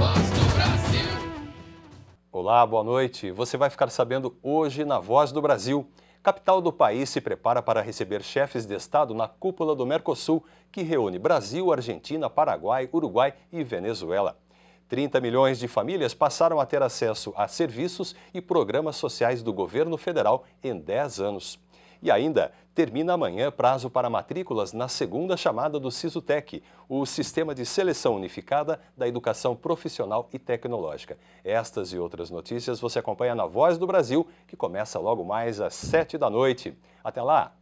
Voz do Brasil. Olá, boa noite. Você vai ficar sabendo hoje na Voz do Brasil. Capital do país se prepara para receber chefes de Estado na cúpula do Mercosul, que reúne Brasil, Argentina, Paraguai, Uruguai e Venezuela. 30 milhões de famílias passaram a ter acesso a serviços e programas sociais do governo federal em 10 anos. E ainda, termina amanhã prazo para matrículas na segunda chamada do SISUTEC, o Sistema de Seleção Unificada da Educação Profissional e Tecnológica. Estas e outras notícias você acompanha na Voz do Brasil, que começa logo mais às 7 da noite. Até lá!